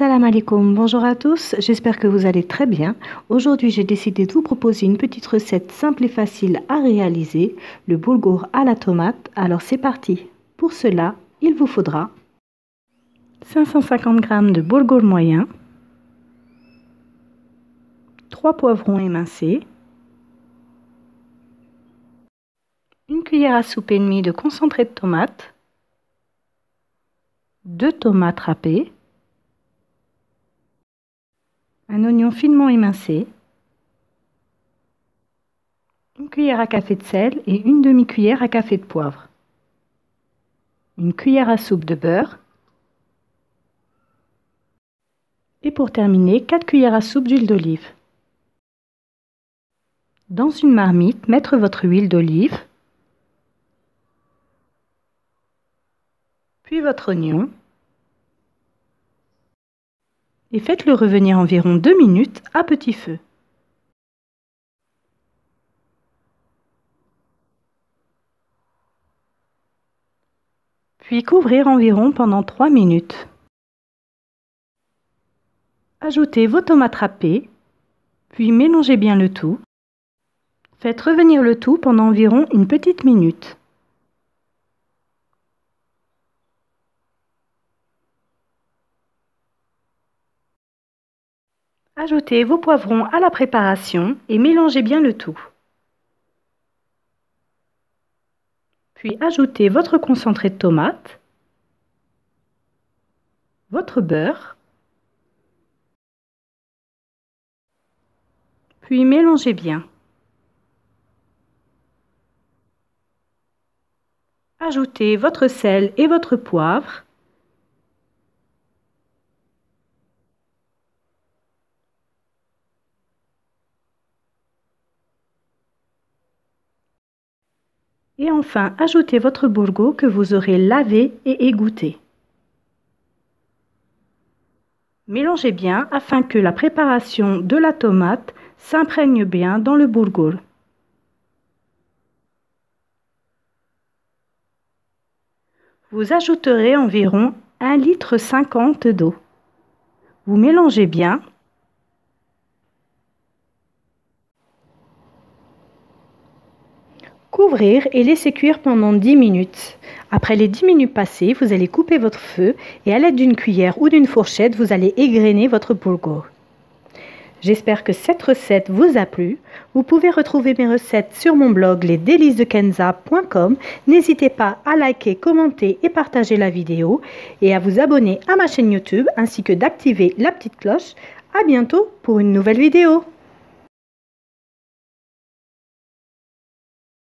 Salam alaikum, bonjour à tous, j'espère que vous allez très bien. Aujourd'hui j'ai décidé de vous proposer une petite recette simple et facile à réaliser, le boulgour à la tomate, alors c'est parti. Pour cela, il vous faudra 550 g de boulgour moyen, 3 poivrons émincés, une cuillère à soupe et demie de concentré de tomate, 2 tomates râpées, un oignon finement émincé, une cuillère à café de sel et une demi-cuillère à café de poivre, une cuillère à soupe de beurre, et pour terminer, 4 cuillères à soupe d'huile d'olive. Dans une marmite, mettre votre huile d'olive, puis votre oignon, et faites-le revenir environ 2 minutes à petit feu. Puis couvrir environ pendant 3 minutes. Ajoutez vos tomates râpées, puis mélangez bien le tout. Faites revenir le tout pendant environ une petite minute. Ajoutez vos poivrons à la préparation et mélangez bien le tout. Puis ajoutez votre concentré de tomate, votre beurre, puis mélangez bien. Ajoutez votre sel et votre poivre Et enfin, ajoutez votre bourgot que vous aurez lavé et égoutté. Mélangez bien afin que la préparation de la tomate s'imprègne bien dans le bourgour. Vous ajouterez environ 1,50 litre d'eau. Vous mélangez bien Ouvrir et laisser cuire pendant 10 minutes. Après les 10 minutes passées, vous allez couper votre feu et à l'aide d'une cuillère ou d'une fourchette, vous allez égrainer votre bulgur. J'espère que cette recette vous a plu. Vous pouvez retrouver mes recettes sur mon blog lesdélicesdekenza.com. N'hésitez pas à liker, commenter et partager la vidéo et à vous abonner à ma chaîne YouTube ainsi que d'activer la petite cloche. À bientôt pour une nouvelle vidéo.